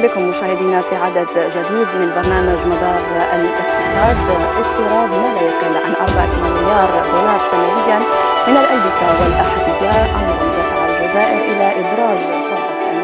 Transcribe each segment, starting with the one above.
اهلا بكم مشاهدينا في عدد جديد من برنامج مدار الاقتصاد استيراد ما لا يقل عن 4 مليار دولار سنويا من الالبسه والاحذيه امر دفع الجزائر الى ادراج شهر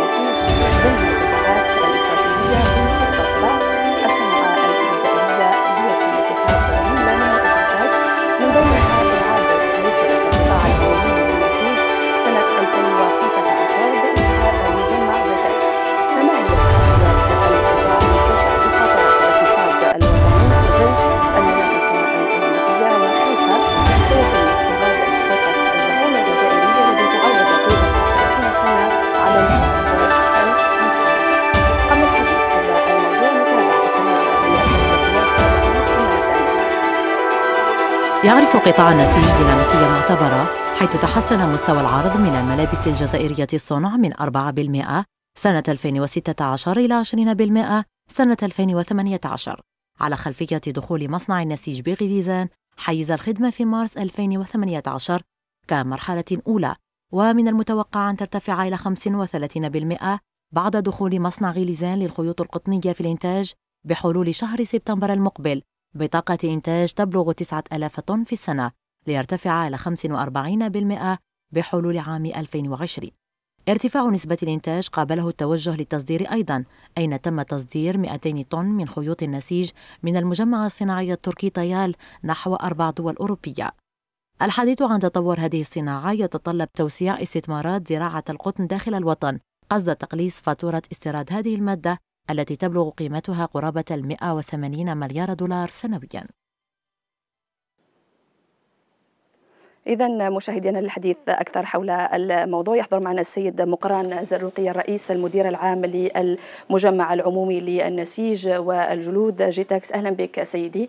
قطاع النسيج ديناميكية معتبرة حيث تحسن مستوى العرض من الملابس الجزائرية الصنع من 4% سنة 2016 إلى 20% سنة 2018 على خلفية دخول مصنع النسيج بغليزان حيز الخدمة في مارس 2018 كمرحلة أولى ومن المتوقع أن ترتفع إلى 35% بعد دخول مصنع غليزان للخيوط القطنية في الإنتاج بحلول شهر سبتمبر المقبل بطاقة إنتاج تبلغ 9000 طن في السنة ليرتفع إلى 45% بحلول عام 2020 ارتفاع نسبة الإنتاج قابله التوجه للتصدير أيضا أين تم تصدير 200 طن من خيوط النسيج من المجمع الصناعي التركي تيال نحو أربع دول أوروبية الحديث عن تطور هذه الصناعة يتطلب توسيع استثمارات زراعة القطن داخل الوطن قصد تقليص فاتورة استيراد هذه المادة التي تبلغ قيمتها قرابة 180 مليار دولار سنوياً إذا مشاهدينا الحديث أكثر حول الموضوع يحضر معنا السيد مقران زروقي الرئيس المدير العام للمجمع العمومي للنسيج والجلود جيتاكس أهلا بك سيدي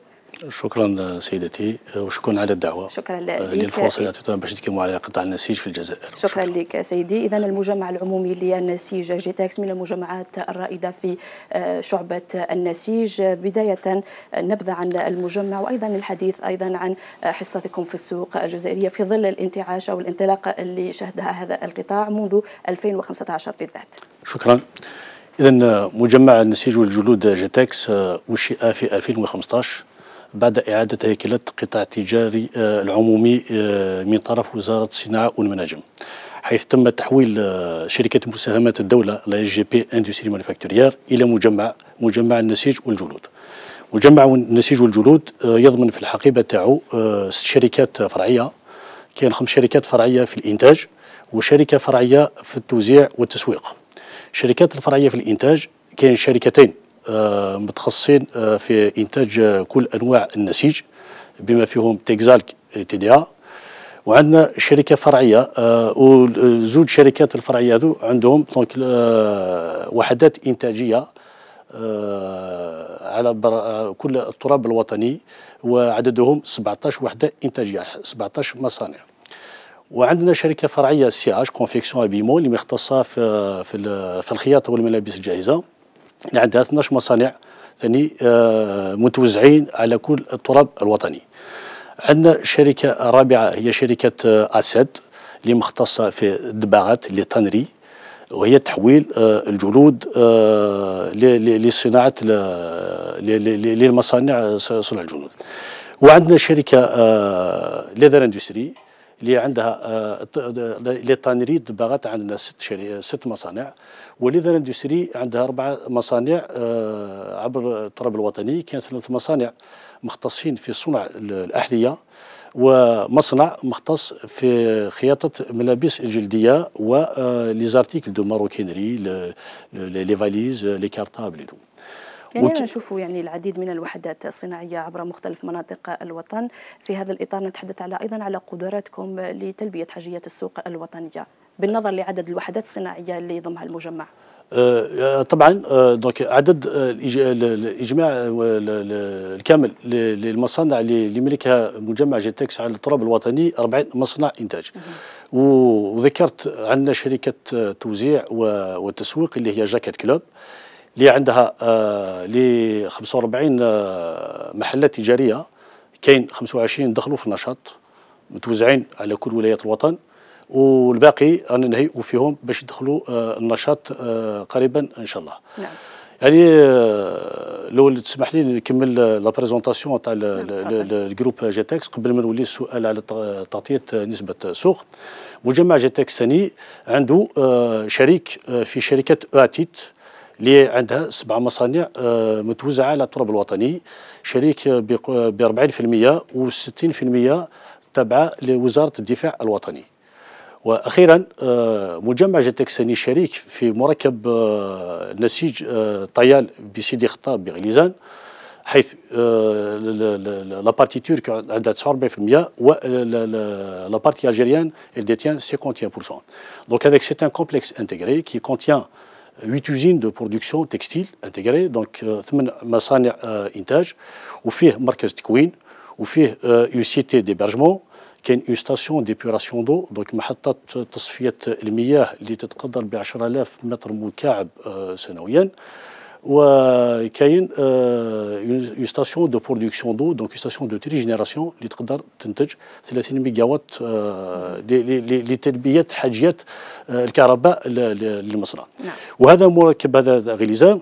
شكرا سيدتي وشكرا على الدعوه شكرا لك آه، للفرصه اللي اعطيتوها باش نتكلموا على قطاع النسيج في الجزائر شكرا, شكرا. لك سيدي اذا المجمع العمومي للنسيج جي تاكس من المجمعات الرائده في آه، شعبه النسيج بدايه نبذه عن المجمع وايضا الحديث ايضا عن آه، حصتكم في السوق الجزائريه في ظل الانتعاش او الانطلاقه اللي شهدها هذا القطاع منذ 2015 بالذات شكرا إذا مجمع النسيج والجلود جتاكس أنشئ في 2015 بعد إعادة هيكلة القطاع التجاري آه، العمومي آه، من طرف وزارة الصناعة والمناجم حيث تم تحويل آه، شركة مساهمات الدولة لا جي بي اندوستري مانيفاكتوريير إلى مجمع مجمع النسيج والجلود مجمع النسيج والجلود يضمن في الحقيبة تاعو ست شركات فرعية كاين خمس شركات فرعية في الإنتاج وشركة فرعية في التوزيع والتسويق الشركات الفرعية في الإنتاج كاين شركتين آه، متخصصين آه، في إنتاج كل أنواع النسيج بما فيهم تكزالك آه، تي دي وعندنا شركه فرعيه وزوج شركات الفرعيه هذو عندهم دونك وحدات انتاجيه على كل التراب الوطني وعددهم 17 وحده انتاجيه 17 مصانع وعندنا شركه فرعيه سي اش كونفيكسيون ابيمون اللي مختصه في في الخياطه والملابس الجاهزه عندها 12 مصانع ثاني آه، متوزعين على كل التراب الوطني عندنا شركة رابعة هي شركة آه، أسد اللي مختصة في الدباغات تنري وهي تحويل آه، الجلود لصناعة للمصانع صنع الجلود وعندنا شركة ليذر اندستري اللي عندها للتنري دباغات عندنا ست ست مصانع ولذا الاندستري عندها اربع مصانع آه، عبر التراب الوطني كانت ثلاث مصانع مختصين في صنع الاحذيه ومصنع مختص في خياطة ملابس الجلدية وليزارتيكل آه، دو ماروكينري لي فاليز لي كارتابل دو يعني وت... نشوفوا يعني العديد من الوحدات الصناعية عبر مختلف مناطق الوطن في هذا الإطار نتحدث على أيضا على قدراتكم لتلبية حاجيات السوق الوطنية بالنظر لعدد الوحدات الصناعيه اللي يضمها المجمع أه، أه، طبعا أه، دونك عدد الاجماع الكامل للمصانع اللي يملكها مجمع جيتكس على التراب الوطني 40 مصنع انتاج وذكرت عندنا شركه توزيع والتسويق اللي هي جاكيت كلوب اللي عندها ل 45 محلات تجاريه كاين 25 دخلوا في النشاط متوزعين على كل ولايات الوطن والباقي نهيئوا فيهم باش يدخلوا آه، النشاط آه، قريبا ان شاء الله نعم. يعني آه، لو تسمح لي نكمل لا بريزونطاسيون تاع نعم، الجروب جيتكس قبل ما نولي السؤال على تغطيه نسبه سوق مجمع جيتكس ثاني عنده شريك في شركه اواتيت اللي عندها سبع مصانع متوزعه على التراب الوطني شريك ب 40% و 60% تابعه لوزاره الدفاع الوطني واخيرا آه، مجمع جتكساني شريك في مركب آه، نسيج آه، طيال بسيدي خطاب بغليزان حيث لا بارتي تورك عندها 49% و لا بارتي الجيريان ديتيان 51%. دونك هذاك سيت ان كومبلكس انتغري كي كونتيان 8 usines de production textile intégrée, donc 8 مصانع انتاج وفيه مركز تكوين وفيه une سيتي d'hébergement كاين اون ستاسيون ديبوراسيون دو دونك محطه تصفيه المياه اللي تتقدر ب 10000 متر مكعب آه، سنويا وكاين آه، اون ستاسيون دو برودكسيون دو دونك اون ستاسيون دو تري جينيراسيون اللي تقدر تنتج 30 وات لتلبيه حاجيات آه، الكهرباء للمصنع نعم. وهذا مركب هذا غليزان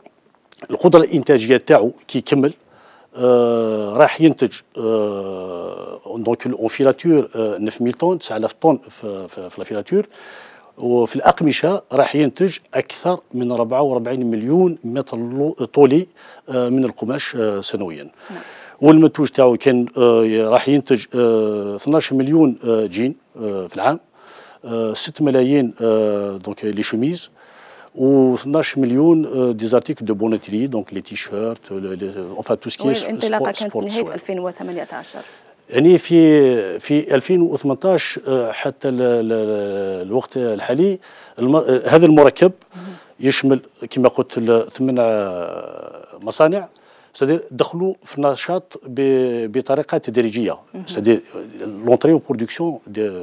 القدره الانتاجيه تاعو كيكمل آه، راح ينتج دونك اون فيلاتور 9000 طن 9000 طن في, الفيلاتور وفي الأقمشة راح ينتج أكثر من 44 مليون متر طولي آه، من القماش آه، سنويا نعم. والمنتوج تاعو كان راح ينتج 12 مليون جين في العام 6 ملايين دونك لي شوميز و12 مليون دي زارتيكل دو بونيتري دونك لي تيشيرت اونفا تو سكي الانطلاقه كانت نهايه 2018 يعني في في 2018 آه، حتى الوقت الحالي آه، هذا المركب يشمل كما قلت ثمان مصانع سادير دخلوا في النشاط بطريقه تدريجيه سادير لونتري برودكسيون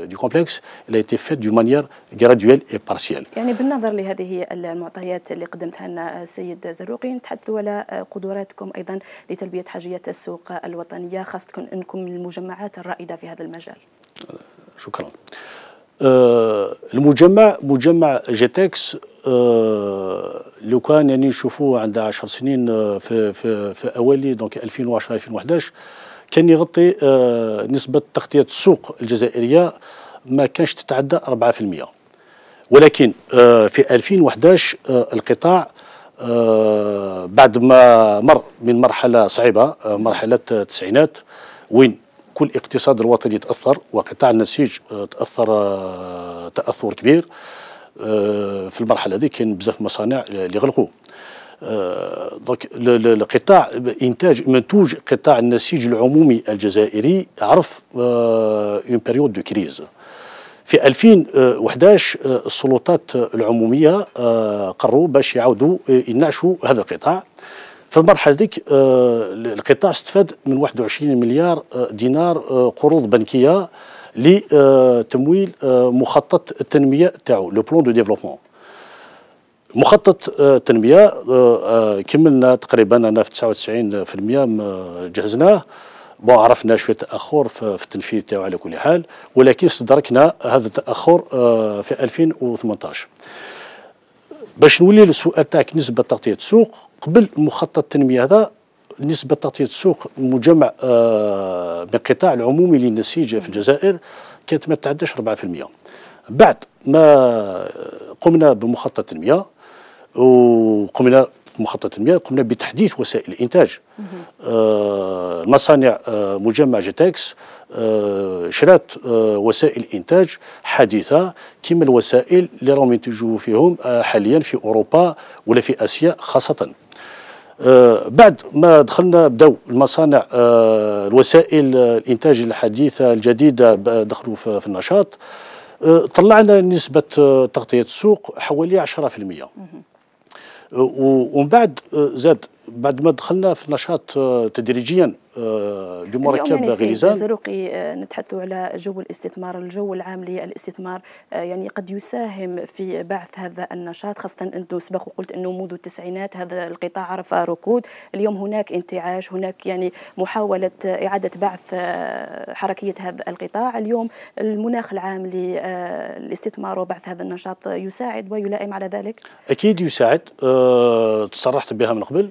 دي كومبلكس اللي تي فيت دو مانيير graduelle اي partielle. يعني بالنظر لهذه المعطيات اللي قدمتها لنا آه، السيد زروقي نتحدثوا على آه، قدراتكم ايضا لتلبيه حاجيات السوق الوطنيه خاصه انكم المجمعات الرائده في هذا المجال. شكرا. آه، المجمع مجمع جيتكس آه، لو كان يعني نشوفوه عند 10 سنين آه، في في في اوالي دونك 2010 2011 كان يغطي نسبه تغطيه السوق الجزائريه ما كانش تتعدى 4% ولكن في 2011 القطاع بعد ما مر من مرحله صعبه مرحله التسعينات وين كل اقتصاد الوطني تاثر وقطاع النسيج آه، تاثر آه، تاثر كبير آه، في المرحله هذه كاين بزاف مصانع اللي غلقوا دونك القطاع انتاج منتوج قطاع النسيج العمومي الجزائري عرف اون بيريود دو كريز في 2011 السلطات العموميه قرروا باش يعاودوا ينعشوا هذا القطاع في المرحله ذيك آه، القطاع استفاد من 21 مليار آه، دينار آه، قروض بنكيه لتمويل مخطط التنميه تاعو لو بلون دو ديفلوبمون مخطط التنميه كملنا تقريبا انا في 99% جهزناه بون عرفنا شويه تاخر في التنفيذ تاعو على كل حال ولكن استدركنا هذا التاخر في 2018 باش نولي للسؤال تاعك نسبه تغطيه السوق قبل مخطط التنميه هذا نسبة تغطية السوق مجمع آه من العمومي للنسيج في الجزائر كانت ما تتعداش 4% بعد ما قمنا بمخطط التنمية وقمنا في مخطط التنمية قمنا بتحديث وسائل الإنتاج آه مصانع آه مجمع جيتكس آه شرات آه وسائل انتاج حديثه كما الوسائل اللي راهم ينتجوا فيهم آه حاليا في اوروبا ولا في اسيا خاصه آه، بعد ما دخلنا بداو المصانع آه، الوسائل آه، الانتاج الحديثه الجديده دخلوا في النشاط طلعنا نسبه تغطيه السوق حوالي 10% ومن بعد زاد بعد ما دخلنا في النشاط آه، تدريجيا آه، بمركب يعني غليزان زروقي آه، نتحدث على جو الاستثمار الجو العام للاستثمار يعني قد يساهم في بعث هذا النشاط خاصة أنه سبق وقلت أنه منذ التسعينات هذا القطاع عرف ركود اليوم هناك انتعاش هناك يعني محاولة إعادة بعث حركية هذا القطاع اليوم المناخ العام للاستثمار وبعث هذا النشاط يساعد ويلائم على ذلك؟ أكيد يساعد أه تصرحت بها من قبل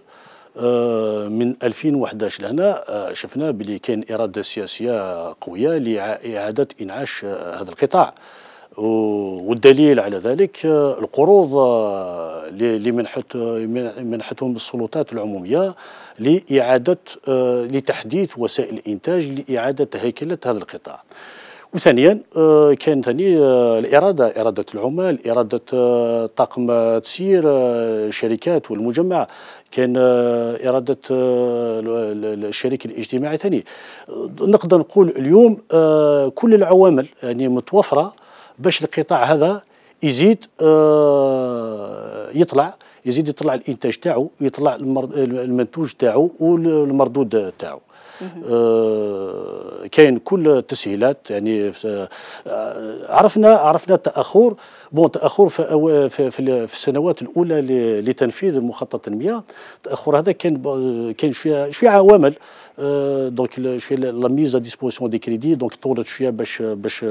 آه، من 2011 لهنا آه، شفنا بلي كاين اراده سياسيه قويه لاعاده انعاش آه، هذا القطاع والدليل على ذلك القروض اللي منحت منحتهم السلطات العموميه لاعاده لتحديث وسائل الانتاج لاعاده هيكله هذا القطاع. وثانيا آه، كان ثاني آه، الاراده اراده العمال اراده آه، طاقم تسيير الشركات والمجمع كان اراده الشريك الاجتماعي ثاني نقدر نقول اليوم كل العوامل يعني متوفره باش القطاع هذا يزيد يطلع يزيد يطلع الانتاج تاعو يطلع المنتوج تاعو والمردود تاعو آه، كاين كل التسهيلات يعني آه، آه، عرفنا عرفنا تاخر بون تاخر في, في, في السنوات الاولى لتنفيذ المخطط التنميه التاخر هذا كان كان شويه شويه عوامل دونك شويه لا ميز ا ديسبوزيسيون دي كريدي دونك طولت شويه باش باش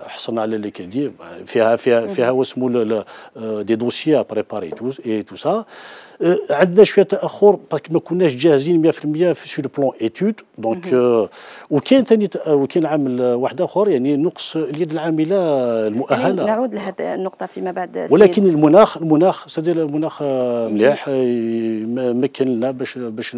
حصلنا على لي كريدي فيها فيها فيها واسمو دي دوسيي بريباري تو اي تو سا Euh, عندنا شويه تاخر باسكو ما كناش جاهزين 100% في لو بلون ايتود دونك وكاين ثاني آه، وكاين عامل واحد اخر يعني نقص اليد العامله المؤهله نعود لهذه النقطه فيما بعد ولكن المناخ المناخ سيدي المناخ آه، مليح آه، مكن لنا باش باش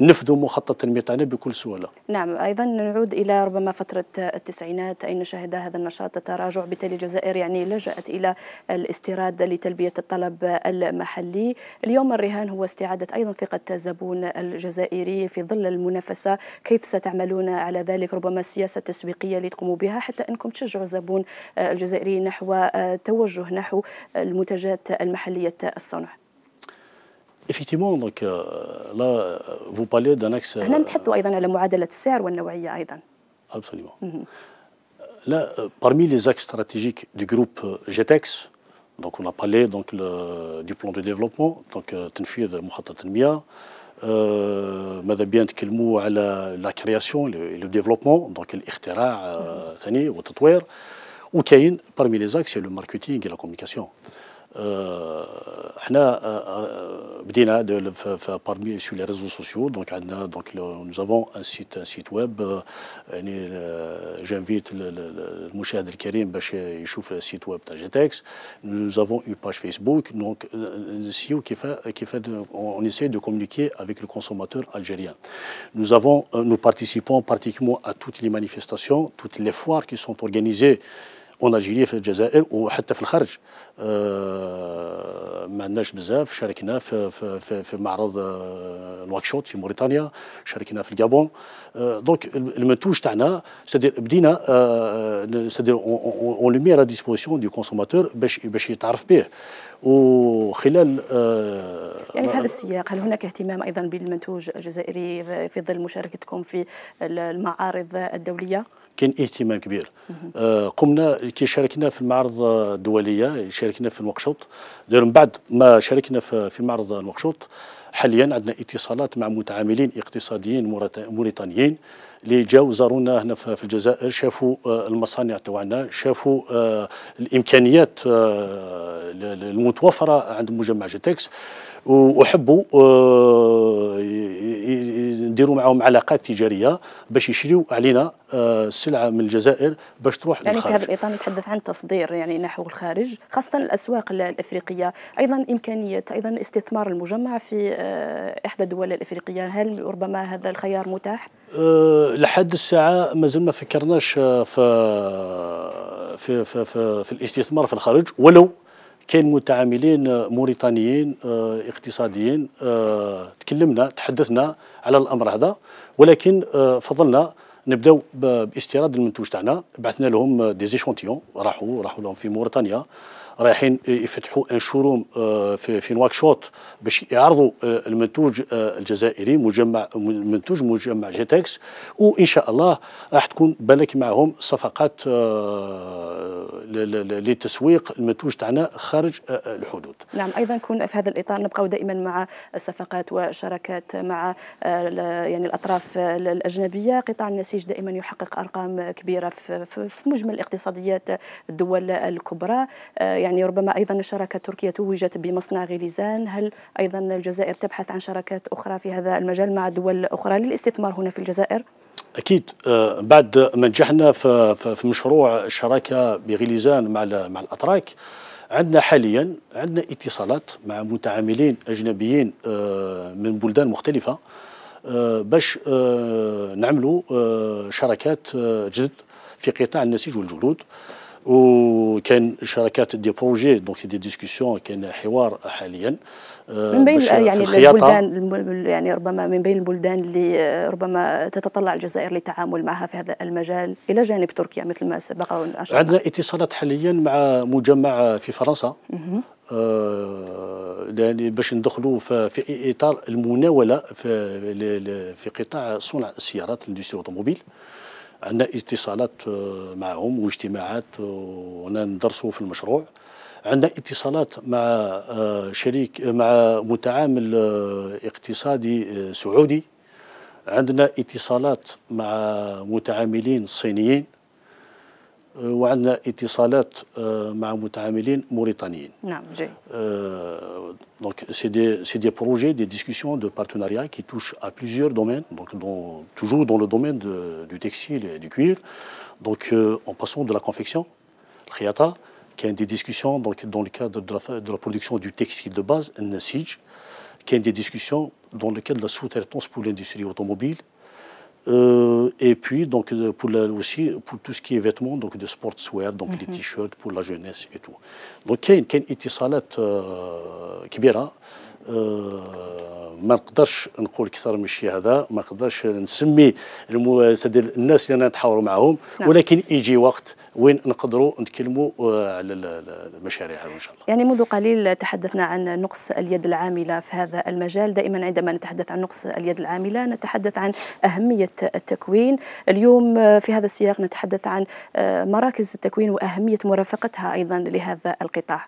ننفذوا مخطط التنميه تاعنا بكل سهوله نعم ايضا نعود الى ربما فتره التسعينات اين شهد هذا النشاط التراجع بالتالي الجزائر يعني لجأت الى الاستيراد لتلبيه الطلب المحلي اليوم الرهان هو استعادة أيضا ثقة الزبون الجزائري في ظل المنافسة كيف ستعملون على ذلك ربما السياسة التسويقية اللي تقوموا بها حتى أنكم تشجعوا الزبون الجزائري نحو توجه نحو المنتجات المحلية الصنع Effectivement, donc euh, là, vous parlez d'un axe. هنا euh, نتحدث أيضا على معادلة السعر والنوعية أيضا. Absolument. Mm -hmm. Là, euh, parmi les axes stratégiques du groupe GTEX, Donc on a parlé du plan de développement, donc euh, de euh, la création et le développement, donc l'Irtera euh, Tani ou ou Kain, parmi les axes, le marketing et la communication. احنا euh, بدينا euh, sur les réseaux sociaux, donc réseaux sociaux. Donc, nous avons un site un site web J'invite euh, j'invite le الكريم باش يشوف le site web جيتكس nous avons une page Facebook donc e qui fait on essaie de communiquer avec le consommateur algérien nous avons nous participons pratiquement à toutes les manifestations toutes les foires qui sont organisées en Algérie, au ou حتى في آه، ما عندناش بزاف شاركنا في, في, في, معرض نواكشوط آه، في موريتانيا شاركنا في الجابون آه، دونك المنتوج تاعنا سيدير بدينا سيدير اون لومي مير ا ديسبوزيسيون دو كونسوماتور باش باش يتعرف به وخلال يعني في هذا السياق هل هناك اهتمام ايضا بالمنتوج الجزائري في ظل مشاركتكم في المعارض الدوليه؟ كان اهتمام كبير قمنا كي شاركنا في المعرض الدوليه شاركنا في المقشوط داير من بعد ما شاركنا في معرض المقشوط حاليا عندنا اتصالات مع متعاملين اقتصاديين موريتانيين اللي جاو زارونا هنا في الجزائر شافوا آه، المصانع تاعنا شافوا آه، الامكانيات آه، المتوفره عند مجمع جيتكس وحبوا نديروا آه، معهم علاقات تجاريه باش يشريوا علينا السلعه آه، من الجزائر باش تروح يعني للخارج. في هذا الاطار نتحدث عن تصدير يعني نحو الخارج خاصه الاسواق الافريقيه ايضا امكانيه ايضا استثمار المجمع في آه، احدى الدول الافريقيه هل ربما هذا الخيار متاح؟ لحد الساعه مازال ما فكرناش في في, في في في الاستثمار في الخارج ولو كاين متعاملين آه، موريتانيين آه، اقتصاديين آه، تكلمنا تحدثنا على الامر هذا ولكن فضلنا نبداو باستيراد المنتوج تاعنا بعثنا لهم ديزيشونتيون راحوا راحوا لهم في موريتانيا رايحين يفتحوا ان شوروم آه، في في نواكشوط باش يعرضوا آه، المنتوج آه، الجزائري مجمع منتوج مجمع جيتكس وان شاء الله راح تكون بالك معهم صفقات لتسويق المنتوج تاعنا خارج الحدود. نعم ايضا كون في هذا الاطار نبقاو دائما مع الصفقات والشراكات مع يعني الاطراف الاجنبيه قطاع النسيج دائما يحقق ارقام كبيره في مجمل اقتصاديات الدول الكبرى يعني يعني ربما أيضا الشراكة التركية توجت بمصنع غليزان هل أيضا الجزائر تبحث عن شراكات أخرى في هذا المجال مع دول أخرى للاستثمار هنا في الجزائر؟ اكيد آه، بعد ما نجحنا في مشروع الشراكه بغليزان مع مع الاتراك عندنا حاليا عندنا اتصالات مع متعاملين اجنبيين آه، من بلدان مختلفه آه، باش نعملوا شراكات جدد في قطاع النسيج والجلود وكان شركات دي بروجي دونك دي ديسكسيون كان حوار حاليا من آه، بين يعني البلدان يعني ربما من بين البلدان اللي آه، ربما تتطلع الجزائر للتعامل معها في هذا المجال الى جانب تركيا مثل ما سبق واشرنا عندنا اتصالات حاليا مع مجمع في فرنسا آه يعني باش ندخلوا في اطار المناوله في, في قطاع صنع السيارات الاندستري اوتوموبيل عندنا اتصالات آه، معهم واجتماعات آه، وندرسوا في المشروع عندنا اتصالات مع آه، شريك مع متعامل اقتصادي سعودي عندنا اتصالات مع متعاملين صينيين وعندنا on des متعاملين donc c'est des projets des discussions de partenariat qui touchent à plusieurs domaines donc toujours dans le domaine du textile et du cuir donc euh, en passant de la confection khiyata qui a des discussions dans le cadre de la, production du textile de base Nassij qui a des discussions dans le cadre de la sous pour l'industrie automobile euh, et puis, donc, euh, pour aussi, pour tout ce qui est vêtements, donc de sportswear, donc les mhm. t-shirts pour la jeunesse et tout. Donc, il y a une euh, qui آه، ما نقدرش نقول اكثر من الشيء هذا ما نقدرش نسمي ديال الناس اللي نتحاوروا معاهم نعم. ولكن يجي وقت وين نقدروا نتكلموا آه، على المشاريع ان شاء الله يعني منذ قليل تحدثنا عن نقص اليد العامله في هذا المجال دائما عندما نتحدث عن نقص اليد العامله نتحدث عن اهميه التكوين اليوم في هذا السياق نتحدث عن آه، مراكز التكوين واهميه مرافقتها ايضا لهذا القطاع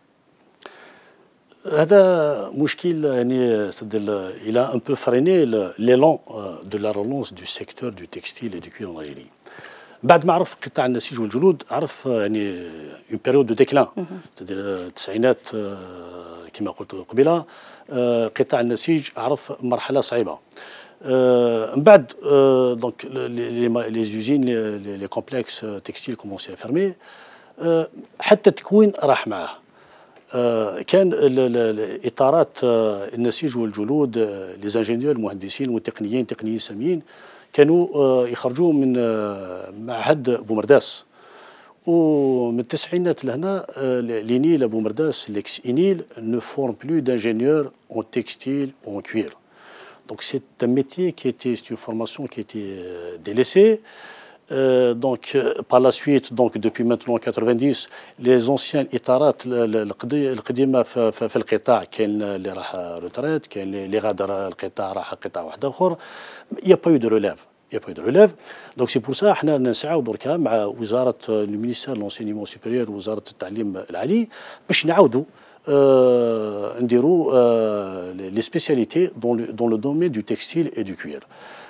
هذا مشكل يعني cest الى ان بو فريني un دو لا رولونس دو سيكتور دو تكستيل دو du textile بعد ما عرف قطاع النسيج والجلود عرف يعني اون بيريود دو ديكلان cest التسعينات euh، كما قلت قبيله euh، قطاع النسيج عرف مرحله صعيبه euh، من بعد دونك لي زوزين لي كومبلكس تكستيل كومونسي افيرمي حتى التكوين راح معاه آه، كان الاطارات آه، النسيج والجلود ليزانجينيور آه، المهندسين والتقنيين تقنيين ساميين كانوا يخرجوا من معهد بومرداس ومن التسعينات لهنا لينيل ابو مرداس ليكس انيل نو فورم بلو دانجينيور اون تكستيل اون كوير دونك سي ان ميتي كي تي سي فورماسيون كي تي ديليسي Euh, donc, euh, par la suite, donc, depuis maintenant 90, les anciens états le Qadim a fait le Qita, qui est le retraite, qui est le radar, le Qita, le il n'y a pas eu de relève. Il n'y a pas eu de relève. Donc c'est pour ça que nous avons essayé de le ministère de l'enseignement supérieur, le ministère de l'Enseignement supérieur pour nous les spécialités dans le domaine du textile et du cuir.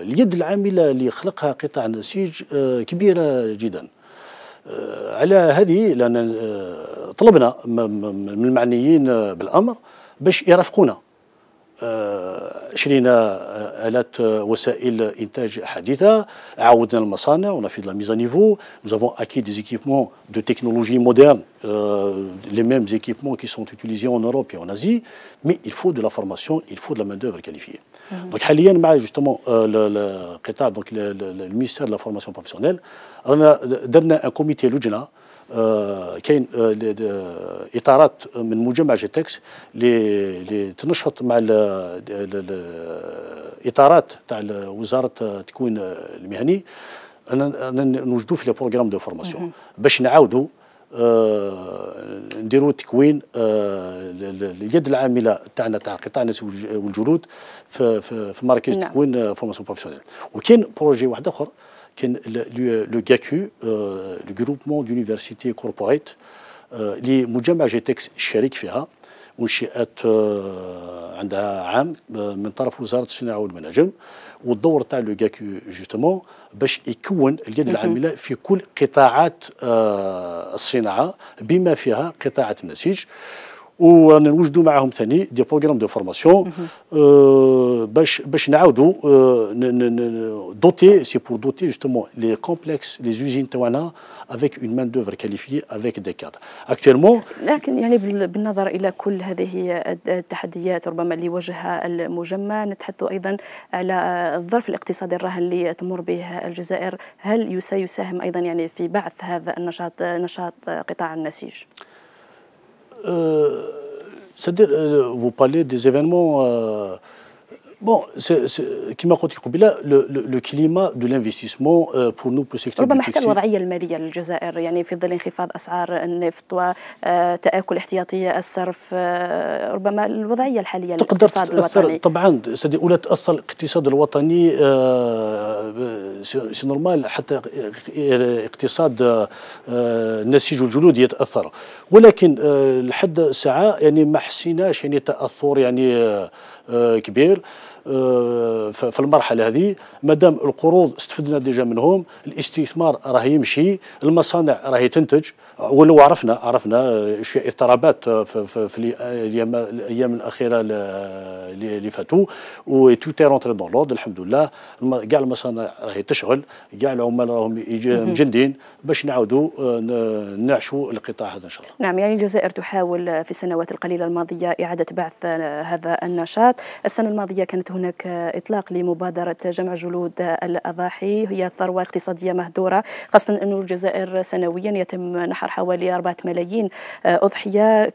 اليد العامله اللي خلقها قطاع النسيج آه، كبيره جدا آه، على هذه لان آه، طلبنا من المعنيين بالامر باش يرافقونا شرينا وسائل de عودنا المصانع on a fait de la mise à niveau nous avons acquis des équipements de technologie moderne euh، les mêmes équipements qui sont utilisés en Europe et en Asie mais il faut de la formation il faut de la main d'œuvre qualifiée mhm. donc حاليا مع justement le donc le, ministère de la formation professionnelle a donné un comité لجنه آه، كاين آه، اطارات من مجمع جيتكس اللي تنشط مع الاطارات تاع وزاره التكوين المهني انا نوجدوا في لي بروغرام دو فورماسيون باش نعاودوا آه، نديروا تكوين اليد العامله تاعنا تاع القطاع الناس والجلود في مراكز نعم. تكوين فورماسيون بروفيسيونيل وكاين بروجي واحد اخر كان لو جاكو لو جروبمون دونيفرسيتي كوربوريت اللي مجمع جيتكس شريك فيها وانشئت عندها عام من طرف وزاره الصناعه والمناجم والدور تاع لو جاكو جوستومون باش يكون اليد العامله في كل قطاعات آه، الصناعه بما فيها قطاعات النسيج ورانا نوجدوا معاهم ثاني دي بروغرام دو فورماسيون آه، باش باش نعاودوا آه، دوتي سي بور دوتي جوستومون لي كومبلكس لي زوزين تاعنا افيك اون مان دوفر كاليفي افيك دي كادر اكتوالمون لكن يعني بالنظر الى كل هذه التحديات ربما اللي وجهها المجمع نتحدث ايضا على الظرف الاقتصادي الراهن اللي تمر به الجزائر هل سيساهم ايضا يعني في بعث هذا النشاط نشاط قطاع النسيج Euh, c'est-à-dire, euh, vous parlez des événements euh, بون كما قلت قبيله لو كليما دو لانفستيسمون بور نو سيكتور ربما حتى الوضعيه الماليه للجزائر يعني في ظل انخفاض اسعار النفط وتاكل آه، احتياطي الصرف آه، ربما الوضعيه الحاليه للاقتصاد الوطني طبعا سيدي ولا تاثر الاقتصاد الوطني سي آه، نورمال حتى اقتصاد النسيج الجلودي يتاثر ولكن لحد الساعه يعني ما حسيناش يعني تاثر يعني كبير آه، في المرحله هذه مادام القروض استفدنا ديجا منهم الاستثمار راه يمشي المصانع راهي تنتج ولو عرفنا عرفنا اشياء اضطرابات في, في, الايام الايام الاخيره اللي فاتوا و تو تي رونتري دون لورد الحمد لله كاع المصانع راهي تشغل كاع العمال راهم مجندين باش نعاودوا آه، نعشوا القطاع هذا ان شاء الله. نعم يعني الجزائر تحاول في السنوات القليله الماضيه اعاده بعث هذا النشاط، السنه الماضيه كانت هنا هناك إطلاق لمبادرة جمع جلود الأضاحي هي ثروة اقتصادية مهدورة خاصة انه الجزائر سنويا يتم نحر حوالي 4 ملايين أضحية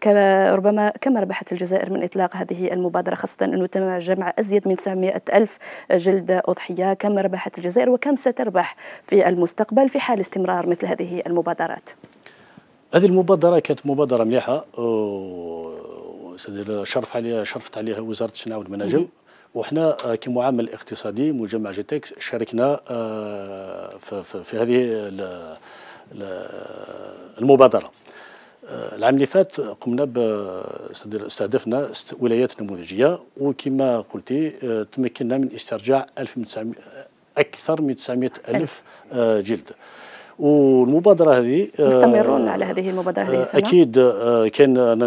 ربما كما ربحت الجزائر من إطلاق هذه المبادرة خاصة أنه تم جمع أزيد من 900 ألف جلد أضحية كم ربحت الجزائر وكم ستربح في المستقبل في حال استمرار مثل هذه المبادرات هذه المبادرة كانت مبادرة مليحة شرف عليها شرفت عليها وزارة الصناعة والمناجم وحنا آه، كمعامل اقتصادي مجمع جيتكس شاركنا آه، في هذه المبادره آه، العام اللي فات قمنا استهدفنا ولايات نموذجيه وكما قلتي تمكنا من استرجاع 1900 اكثر من 900 الف جلد والمبادره هذه آه، مستمرون على هذه المبادره هذه آه، السنه اكيد آه، كان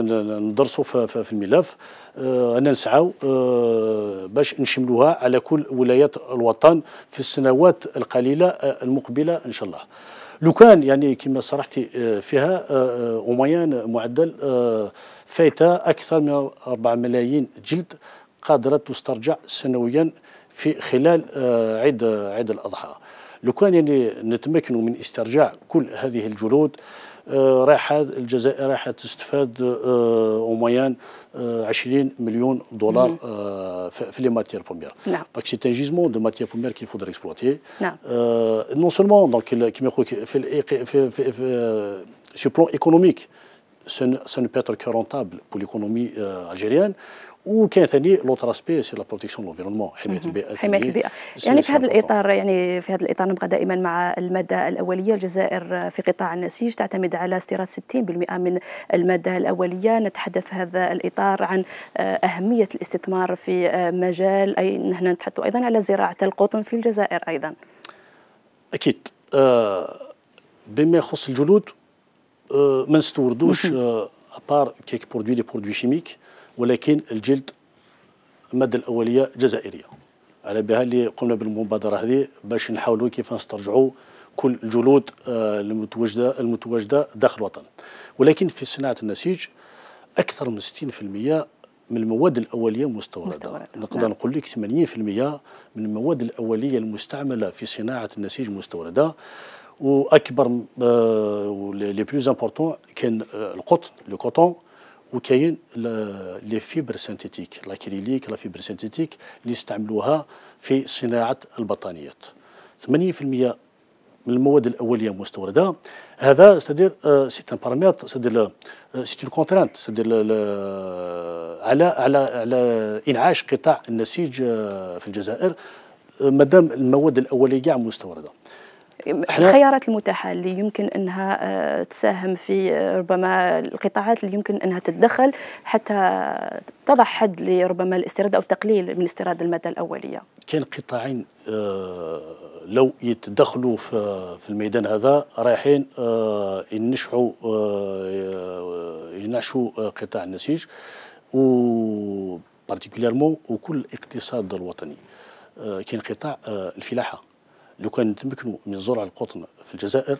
ندرسوا في الملف انا نسعوا باش نشملوها على كل ولايات الوطن في السنوات القليله المقبله ان شاء الله لو كان يعني كما صرحتي فيها أميان معدل فايته أكثر من 4 ملايين جلد قادرة تسترجع سنويا في خلال عيد عيد الأضحى لو كان يعني نتمكنوا من استرجاع كل هذه الجلود آه، راح الجزائر راح تستفاد اوميان آه، آه، 20 مليون دولار في لي ماتير بومير نعم دونك سي ان جيزمون دو ماتير بومير كي فودر اكسبلوتي نعم سولمون دونك كيما يقول في في في سو بلون ايكونوميك سو نو بيتر كو رونتابل بو ليكونومي الجيريان وكاين ثاني لوتر اسبي سي لا بروتيكسيون لونفيرونمون حمايه البيئه حمايه البيئه يعني في هذا الاطار يعني في هذا الاطار نبقى دائما مع الماده الاوليه الجزائر في قطاع النسيج تعتمد على استيراد 60% من الماده الاوليه نتحدث هذا الاطار عن آه، اهميه الاستثمار في آه، مجال اي هنا نتحدث ايضا على زراعه القطن في الجزائر ايضا اكيد أه بما يخص الجلود أه ما نستوردوش ابار كيك برودوي لي برودوي شيميك ولكن الجلد الماده الاوليه جزائريه على بها اللي قمنا بالمبادره هذه باش نحاولوا كيف نسترجعوا كل الجلود آه، المتواجده المتواجده داخل الوطن ولكن في صناعه النسيج اكثر من 60% من المواد الاوليه مستورده, مستوردة. نقدر نعم. نقول لك 80% من المواد الاوليه المستعمله في صناعه النسيج مستورده واكبر آه، لي بلوز امبورتون كان آه، القطن لو كوتون وكاين لي فيبر سينتيتيك لاكريليك لا فيبر سينتيتيك اللي يستعملوها في صناعه البطانيات 80% من المواد الاوليه مستورده هذا ستدير سي ان باراميتر ستدير سي اون كونترانت ستدير على على على انعاش قطاع النسيج euh, في الجزائر euh, مادام المواد الاوليه كاع مستورده الخيارات المتاحه اللي يمكن انها آه، تساهم في آه، ربما القطاعات اللي يمكن انها تتدخل حتى تضع حد لربما الاستيراد او التقليل من استيراد الماده الاوليه. كاين قطاعين آه، لو يتدخلوا في الميدان هذا رايحين ينشعوا ينعشوا قطاع النسيج و بارتيكوليرمون وكل الاقتصاد الوطني كاين قطاع الفلاحه لو كان نتمكنوا من زرع القطن في الجزائر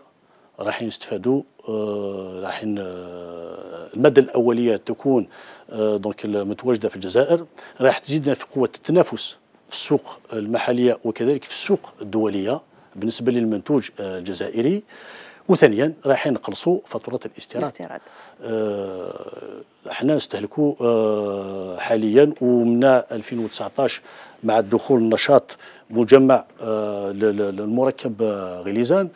راح يستفادوا آه، راح آه، الماده الاوليه تكون آه، دونك متواجده في الجزائر راح تزيدنا في قوه التنافس في السوق المحليه وكذلك في السوق الدوليه بالنسبه للمنتوج الجزائري وثانيا رايحين نقلصوا فاتوره الاستيراد الاستيراد احنا آه، نستهلكوا اه حاليا ومن 2019 مع الدخول النشاط مجمع اه المركب آه، غليزان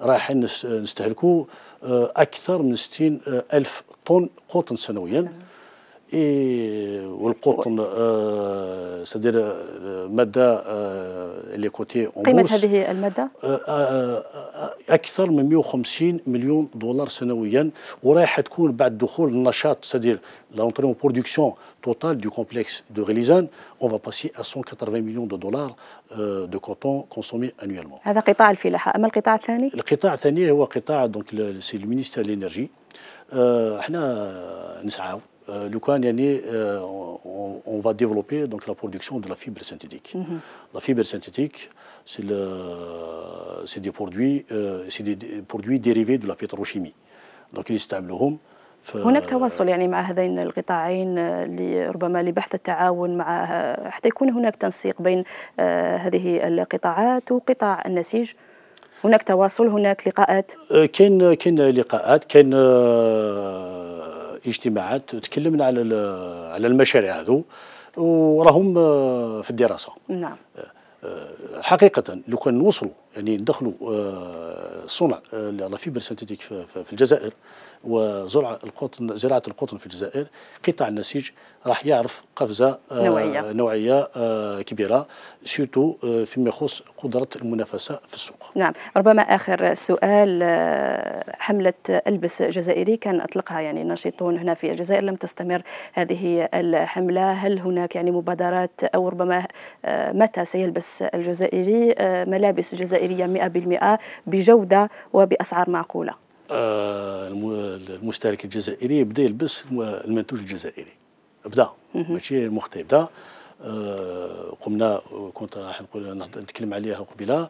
رايحين نستهلكوا آه، اكثر من 60 الف طن قطن سنويا Et, والقطن سدير ماده آه، اللي كوتي قيمه هذه الماده آه، آه، اكثر من 150 مليون دولار سنويا ورايحه تكون بعد دخول النشاط سدير لانترين اون برودكسيون توتال دو كومبلكس دو غليزان اون فا باسي 180 مليون دو دولار دو كوتون كونسومي انويلمون هذا قطاع الفلاحه اما القطاع الثاني القطاع الثاني هو قطاع دونك سي المينيستير لينيرجي احنا نسعاو euh, Lucan, euh, on, on, va développer donc, la production de la fibre synthétique. Mm -hmm. La fibre synthétique, c'est des, produits, euh, des des produits dérivés de la pétrochimie. Donc, ils يستعملوهم home. هناك تواصل يعني مع هذين القطاعين لربما لبحث التعاون مع حتى يكون هناك تنسيق بين هذه القطاعات وقطاع النسيج هناك تواصل هناك لقاءات كان كان لقاءات كان اجتماعات تكلمنا على على المشاريع هذو وراهم آه، في الدراسه نعم آه، آه، حقيقه لو كان نوصلوا يعني ندخلوا آه، صنع لا فيبر سنتيتيك في الجزائر وزرعه القطن زراعه القطن في الجزائر قطاع النسيج راح يعرف قفزه آه، نوعيه نوعيه آه، كبيره سيرتو فيما يخص قدره المنافسه في السوق. نعم ربما اخر سؤال حمله البس جزائري كان اطلقها يعني ناشطون هنا في الجزائر لم تستمر هذه الحمله هل هناك يعني مبادرات او ربما متى سيلبس الجزائري ملابس جزائريه الجزائرية 100% بجودة وبأسعار معقولة آه، المشترك الجزائري بدا يلبس المنتوج الجزائري بدا ماشي مختلف بدا آه، قمنا كنت راح نقول نتكلم عليها قبيله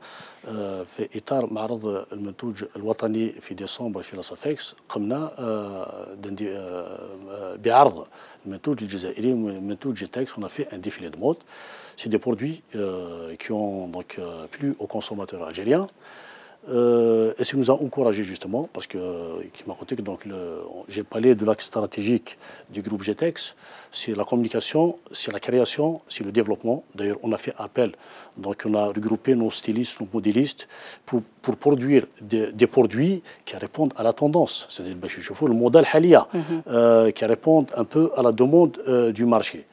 آه، في اطار معرض المنتوج الوطني في ديسمبر في لاسافيكس قمنا آه، آه، بعرض المنتوج الجزائري منتوج تاكس هنا في ان ديفيلي دو مود سي دي برودوي كي اون دونك بلو او كونسوماتور consommateurs et euh, ça nous a encouragé justement, parce que, euh, qui m'a raconté que j'ai parlé de l'axe stratégique du groupe GTEx, c'est la communication, c'est la création, c'est le développement. D'ailleurs, on a fait appel, donc on a regroupé nos stylistes, nos modélistes, pour, produire des, produits qui répondent à la tendance, c'est-à-dire ben, le modèle Halia, mhm. euh, qui répondent un peu à la demande du marché.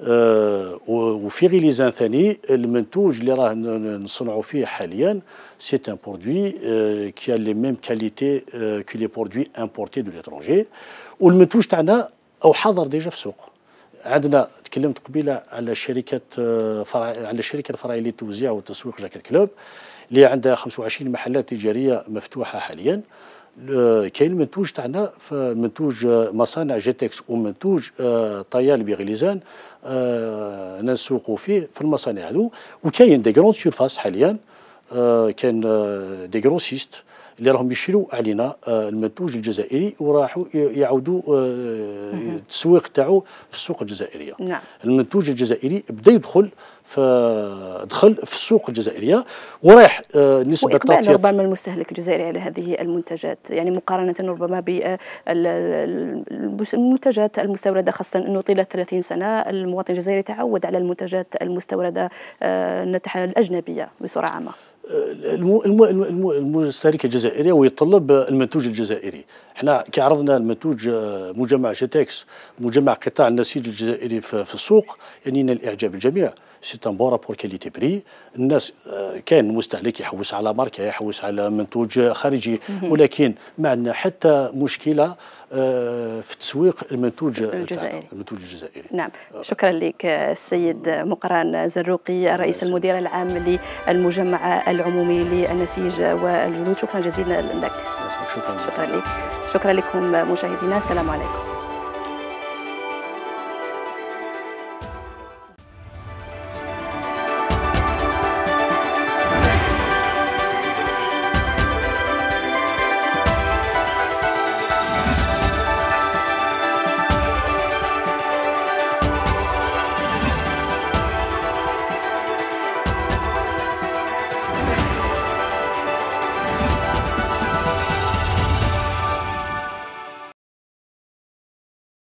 آه، وفي غليزان ثاني المنتوج اللي راه نصنعوا فيه حاليا سي ان برودوي كي لي ميم كاليتي كو لي برودوي امبورتي دو لاترونجي والمنتوج تاعنا او حاضر ديجا في السوق عندنا تكلمت قبيله على شركه آه، فرع على الشركه الفرعيه للتوزيع والتسويق جاكيت كلوب اللي عندها 25 محلات تجاريه مفتوحه حاليا كاين المنتوج تاعنا في منتوج آه، مصانع جيتكس ومنتوج آه، طيال بغليزان آه، نسوقوا فيه في المصانع هذو وكاين دي جروند سيرفاس حاليا كاين دي جرون سيست اللي راهم يشروا علينا آه، المنتوج الجزائري وراحوا يعودوا آه، التسويق تاعو في السوق الجزائريه نعم. المنتوج الجزائري بدا يدخل فدخل في السوق الجزائريه ورايح آه، نسبه وإقبال ربما المستهلك الجزائري على هذه المنتجات يعني مقارنه ربما بالمنتجات المستورده خاصه انه طيله 30 سنه المواطن الجزائري تعود على المنتجات المستورده الاجنبيه بصوره عامه المو المو المو المنتوج الجزائري احنا كي عرضنا المنتوج آه، مجمع جيتكس مجمع قطاع النسيج الجزائري في السوق يعني الاعجاب الجميع سي ان بون رابور كاليتي بري الناس آه، كان المستهلك يحوس على ماركه يحوس على منتوج خارجي ولكن ما عندنا حتى مشكله آه، في تسويق المنتوج الجزائري المنتوج الجزائري نعم شكرا لك السيد مقران زروقي الرئيس المدير العام للمجمع العمومي للنسيج والجلود شكرا جزيلا لك شكرا لك شكرا لك شكرا لكم مشاهدينا السلام عليكم